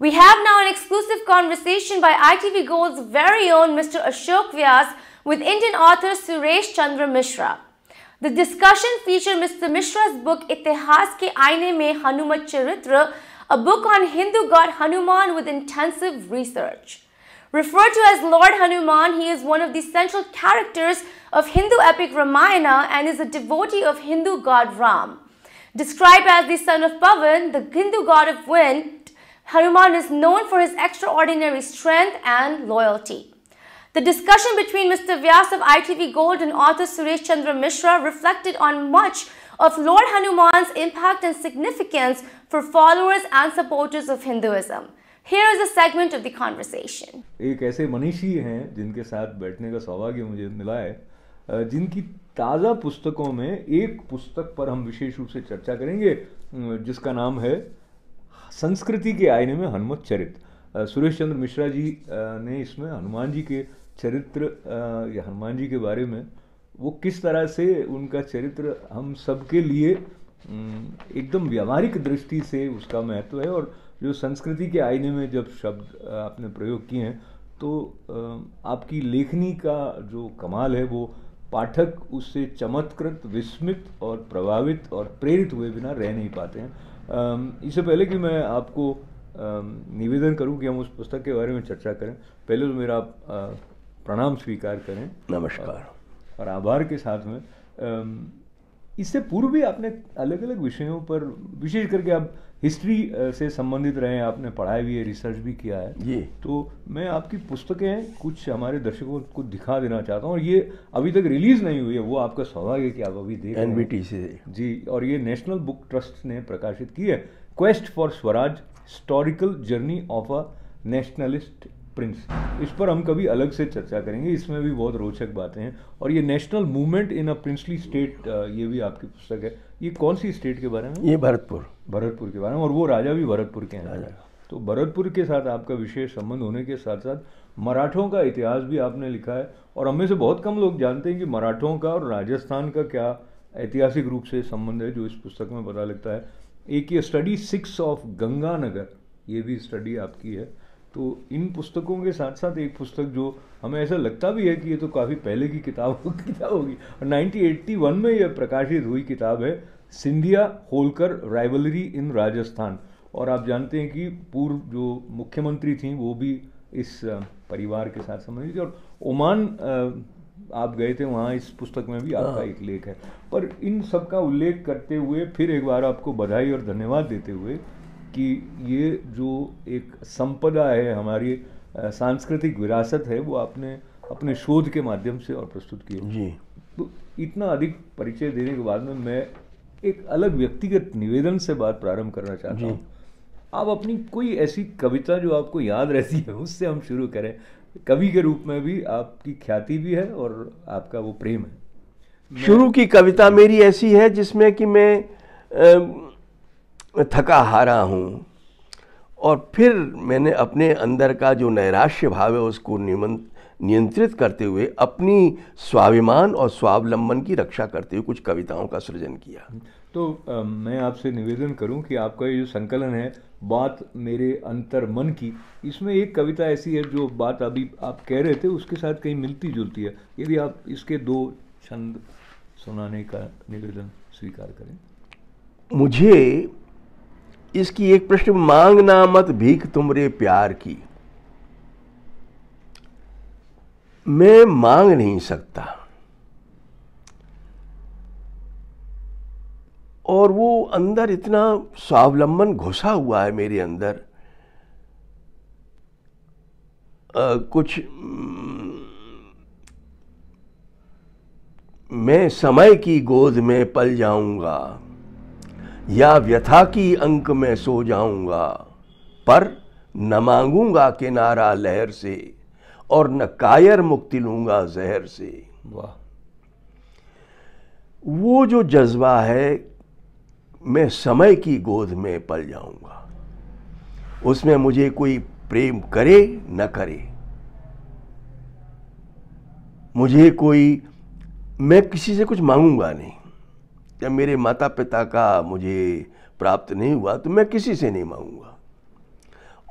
We have now an exclusive conversation by ITV Gold's very own Mr. Ashok Vyas with Indian author Suresh Chandra Mishra. The discussion featured Mr. Mishra's book Itihas ke Aine mein Hanuman Charitra, a book on Hindu god Hanuman with intensive research. Referred to as Lord Hanuman, he is one of the central characters of Hindu epic Ramayana and is a devotee of Hindu god Ram. Described as the son of Pavan, the Hindu god of wind, Hanuman is known for his extraordinary strength and loyalty. The discussion between Mr. Vyas of ITV Gold and author Suresh Chandra Mishra reflected on much of Lord Hanuman's impact and significance for followers and supporters of Hinduism. Here is a segment of the conversation. एक ऐसे मनीषी हैं जिनके साथ बैठने का सौभाग्य मुझे मिला है जिनकी ताज़ा पुस्तकों में एक पुस्तक पर हम विशेष रूप से चर्चा करेंगे जिसका नाम है संस्कृति के आईने में हनुमत चरित्र सुरेश चंद्र मिश्रा जी ने इसमें हनुमान जी के चरित्र या हनुमान जी के बारे में वो किस तरह से उनका चरित्र हम सबके लिए एकदम व्यावहारिक दृष्टि से उसका महत्व है और जो संस्कृति के आईने में जब शब्द आपने प्रयोग किए हैं तो आपकी लेखनी का जो कमाल है वो पाठक उससे चमत्कृत विस्मित और प्रभावित और प्रेरित हुए बिना रह नहीं पाते हैं इससे पहले कि मैं आपको निवेदन करूं कि हम उस पुस्तक के बारे में चर्चा करें पहले तो मेरा आप प्रणाम स्वीकार करें नमस्कार और आभार के साथ में इससे पूर्व भी आपने अलग अलग विषयों पर विशेष करके आप हिस्ट्री से संबंधित रहे हैं आपने पढ़ाई भी है रिसर्च भी किया है ये तो मैं आपकी पुस्तकें कुछ हमारे दर्शकों को दिखा देना चाहता हूँ और ये अभी तक रिलीज नहीं हुई है वो आपका सौभाग्य है कि आप अभी देख एन से जी और ये नेशनल बुक ट्रस्ट ने प्रकाशित की है quest for Swaraj historical journey of a nationalist prince इस पर हम कभी अलग से चर्चा करेंगे इसमें भी बहुत रोचक बातें हैं और ये national movement in a princely state ये भी आपकी पुस्तक है ये कौन सी स्टेट के बारे में ये भरतपुर भरतपुर के बारे में और वो राजा भी भरतपुर के हैं तो भरतपुर के साथ आपका विशेष संबंध होने के साथ साथ मराठों का इतिहास भी आपने लिखा है और हमें से बहुत कम लोग जानते हैं कि मराठों का और राजस्थान का क्या ऐतिहासिक रूप से संबंध है जो इस पुस्तक में पता लगता है एक ये स्टडी सिक्स ऑफ गंगानगर ये भी स्टडी आपकी है तो इन पुस्तकों के साथ साथ एक पुस्तक जो हमें ऐसा लगता भी है कि ये तो काफ़ी पहले की किताब किताब होगी और नाइनटीन में यह प्रकाशित हुई किताब है सिंधिया होलकर राइवलरी इन राजस्थान और आप जानते हैं कि पूर्व जो मुख्यमंत्री थी वो भी इस परिवार के साथ संबंधित थी और ओमान आप गए थे वहाँ इस पुस्तक में भी आपका हाँ। एक लेख है पर इन सब का उल्लेख करते हुए फिर एक बार आपको बधाई और धन्यवाद देते हुए कि ये जो एक संपदा है हमारी सांस्कृतिक विरासत है वो आपने अपने शोध के माध्यम से और प्रस्तुत किया जी तो इतना अधिक परिचय देने के बाद में मैं एक अलग व्यक्तिगत निवेदन से बात प्रारंभ करना चाहता हूँ आप अपनी कोई ऐसी कविता जो आपको याद रहती है उससे हम शुरू करें कवि के रूप में भी आपकी ख्याति भी है और आपका वो प्रेम है शुरू की कविता मेरी ऐसी है जिसमें कि मैं मैं थका हारा हूँ और फिर मैंने अपने अंदर का जो नैराश्य भाव है उसको नियंत्रित करते हुए अपनी स्वाभिमान और स्वावलंबन की रक्षा करते हुए कुछ कविताओं का सृजन किया तो आ, मैं आपसे निवेदन करूं कि आपका ये जो संकलन है बात मेरे अंतर मन की इसमें एक कविता ऐसी है जो बात अभी आप कह रहे थे उसके साथ कहीं मिलती जुलती है यदि आप इसके दो छंद सुनाने का निवेदन स्वीकार करें मुझे इसकी एक प्रश्न मांगना मत भीख तुमरे प्यार की मैं मांग नहीं सकता और वो अंदर इतना स्वावलंबन घुसा हुआ है मेरे अंदर आ, कुछ मैं समय की गोद में पल जाऊंगा या व्यथा की अंक में सो जाऊंगा पर न मांगूंगा किनारा लहर से और न कायर मुक्ति लूंगा जहर से वाह वो जो जज्बा है मैं समय की गोद में पल जाऊंगा उसमें मुझे कोई प्रेम करे न करे मुझे कोई मैं किसी से कुछ मांगूंगा नहीं या मेरे माता पिता का मुझे प्राप्त नहीं हुआ तो मैं किसी से नहीं मांगूंगा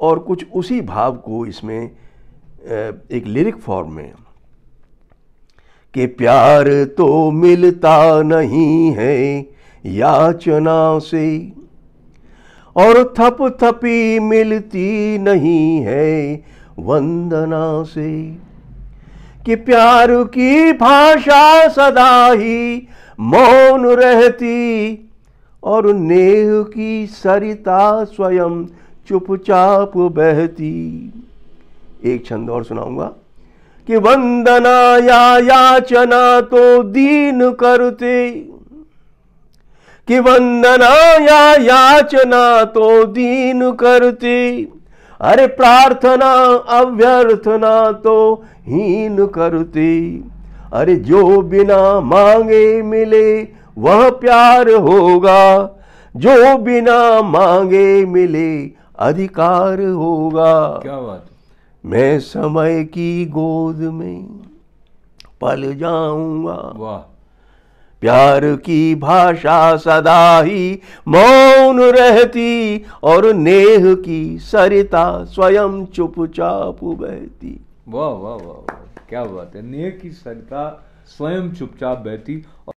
और कुछ उसी भाव को इसमें एक लिरिक फॉर्म में कि प्यार तो मिलता नहीं है याचना से और थप थपी मिलती नहीं है वंदना से कि प्यार की भाषा सदा ही मौन रहती और नेह की सरिता स्वयं चुपचाप बहती एक छंद और सुनाऊंगा कि वंदना या याचना तो दीन करते कि वंदना या याचना तो दीन करते अरे प्रार्थना अभ्यर्थना तो हीन करते अरे जो बिना मांगे मिले वह प्यार होगा जो बिना मांगे मिले अधिकार होगा क्या बात मैं समय की गोद में पल जाऊंगा वाह प्यार की भाषा सदा ही मौन रहती और नेह की सरिता स्वयं चुपचाप बहती वाह वाह वाह क्या बात है नेक की सरिता स्वयं चुपचाप बहती और